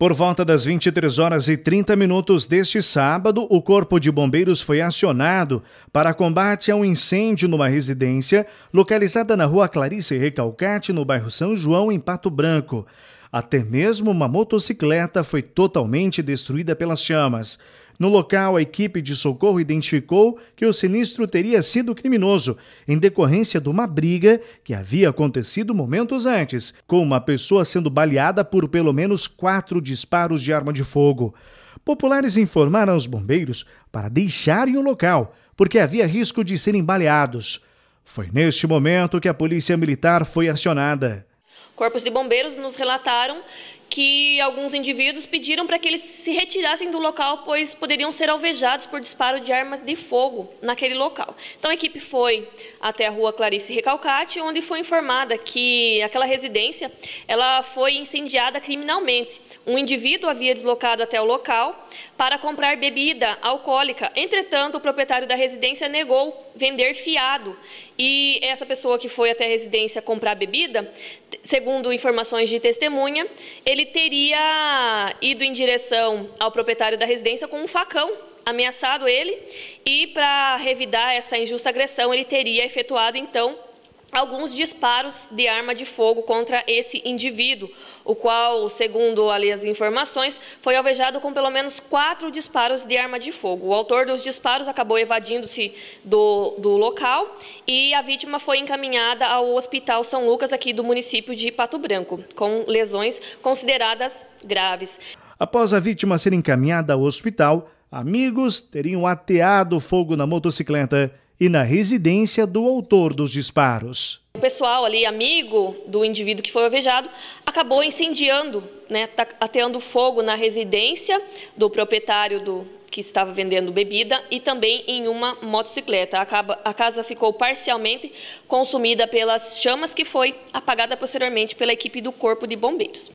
Por volta das 23 horas e 30 minutos deste sábado, o Corpo de Bombeiros foi acionado para combate a um incêndio numa residência localizada na rua Clarice Recalcate, no bairro São João, em Pato Branco. Até mesmo uma motocicleta foi totalmente destruída pelas chamas. No local, a equipe de socorro identificou que o sinistro teria sido criminoso, em decorrência de uma briga que havia acontecido momentos antes, com uma pessoa sendo baleada por pelo menos quatro disparos de arma de fogo. Populares informaram aos bombeiros para deixarem o local, porque havia risco de serem baleados. Foi neste momento que a polícia militar foi acionada. Corpos de bombeiros nos relataram que alguns indivíduos pediram para que eles se retirassem do local, pois poderiam ser alvejados por disparo de armas de fogo naquele local. Então a equipe foi até a rua Clarice Recalcate, onde foi informada que aquela residência ela foi incendiada criminalmente. Um indivíduo havia deslocado até o local para comprar bebida alcoólica. Entretanto, o proprietário da residência negou vender fiado. E essa pessoa que foi até a residência comprar bebida, segundo informações de testemunha, ele ele teria ido em direção ao proprietário da residência com um facão, ameaçado ele, e para revidar essa injusta agressão, ele teria efetuado então alguns disparos de arma de fogo contra esse indivíduo, o qual, segundo ali as informações, foi alvejado com pelo menos quatro disparos de arma de fogo. O autor dos disparos acabou evadindo-se do, do local e a vítima foi encaminhada ao Hospital São Lucas, aqui do município de Pato Branco, com lesões consideradas graves. Após a vítima ser encaminhada ao hospital, amigos teriam ateado fogo na motocicleta e na residência do autor dos disparos. O pessoal ali, amigo do indivíduo que foi alvejado, acabou incendiando, né, tá ateando fogo na residência do proprietário do que estava vendendo bebida e também em uma motocicleta. A casa ficou parcialmente consumida pelas chamas que foi apagada posteriormente pela equipe do Corpo de Bombeiros.